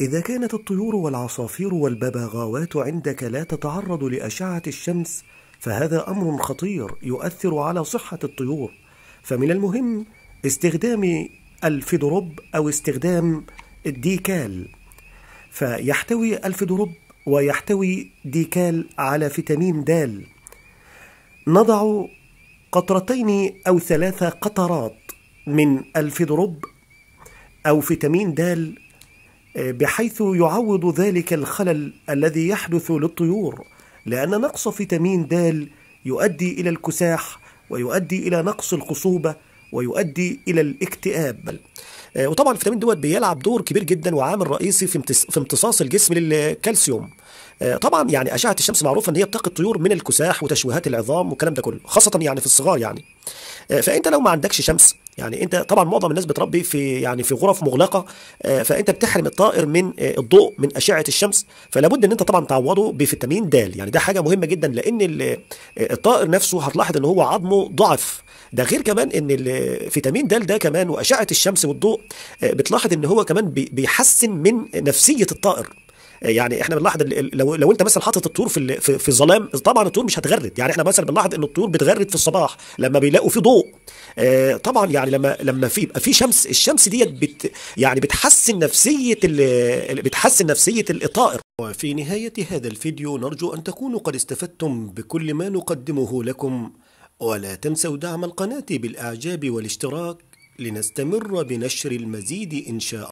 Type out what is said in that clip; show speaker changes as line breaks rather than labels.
إذا كانت الطيور والعصافير والببغاوات عندك لا تتعرض لأشعة الشمس فهذا أمر خطير يؤثر على صحة الطيور فمن المهم استخدام الفيدروب أو استخدام الديكال فيحتوي الفيدروب ويحتوي ديكال على فيتامين د نضع قطرتين أو ثلاث قطرات من الفيدروب أو فيتامين د بحيث يعوض ذلك الخلل الذي يحدث للطيور لأن نقص فيتامين د يؤدي إلى الكساح ويؤدي إلى نقص الخصوبة ويؤدي إلى الاكتئاب آه، وطبعا الفيتامين دوت بيلعب دور كبير جدا وعامل رئيسي في في امتصاص الجسم للكالسيوم آه، طبعا يعني اشعه الشمس معروفه ان هي بتقي الطيور من الكساح وتشويهات العظام والكلام ده كله خاصه يعني في الصغار يعني آه، فانت لو ما عندكش شمس يعني انت طبعا معظم الناس بتربي في يعني في غرف مغلقه آه، فانت بتحرم الطائر من آه، الضوء من اشعه الشمس فلا بد ان انت طبعا تعوضه بفيتامين د يعني ده حاجه مهمه جدا لان آه، الطائر نفسه هتلاحظ ان هو عظمه ضعف ده غير كمان ان الفيتامين د ده كمان واشعه الشمس والضوء بتلاحظ ان هو كمان بيحسن من نفسيه الطائر يعني احنا بنلاحظ لو لو انت مثلا حاطط الطيور في في الظلام طبعا الطيور مش هتغرد يعني احنا مثلا بنلاحظ ان الطيور بتغرد في الصباح لما بيلاقوا في ضوء آه، طبعا يعني لما لما في يبقى في شمس الشمس ديت بت يعني بتحسن نفسيه بتحسن نفسيه الطائر وفي نهايه هذا الفيديو نرجو ان تكونوا قد استفدتم بكل ما نقدمه لكم ولا تنسوا دعم القناه بالاعجاب والاشتراك لنستمر بنشر المزيد ان شاء الله